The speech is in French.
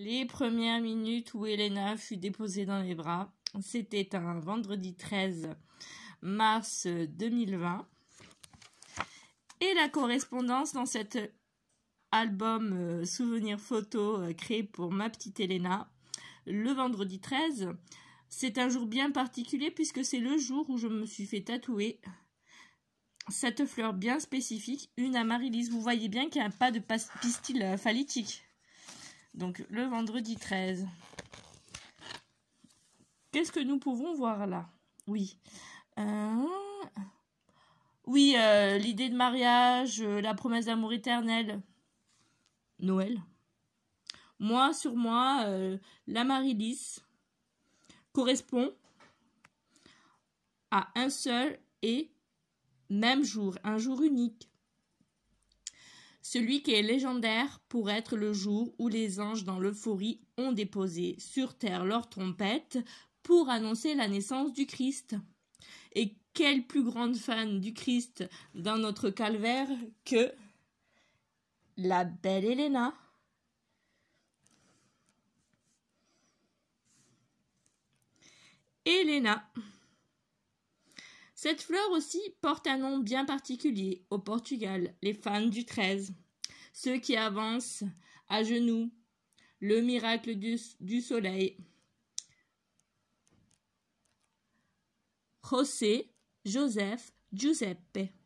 Les premières minutes où Elena fut déposée dans les bras, c'était un vendredi 13 mars 2020. Et la correspondance dans cet album euh, souvenir photo euh, créé pour ma petite Elena le vendredi 13, c'est un jour bien particulier puisque c'est le jour où je me suis fait tatouer cette fleur bien spécifique, une amaryllis. Vous voyez bien qu'il n'y a pas de pistil euh, phallitique. Donc le vendredi 13. Qu'est-ce que nous pouvons voir là Oui. Euh, oui, euh, l'idée de mariage, euh, la promesse d'amour éternel. Noël. Moi, sur moi, la marie correspond à un seul et même jour, un jour unique celui qui est légendaire pour être le jour où les anges dans l'euphorie ont déposé sur terre leur trompette pour annoncer la naissance du Christ. Et quelle plus grande fan du Christ dans notre calvaire que la belle Héléna. Héléna cette fleur aussi porte un nom bien particulier au Portugal, les fans du 13, ceux qui avancent à genoux, le miracle du, du soleil. José, Joseph, Giuseppe.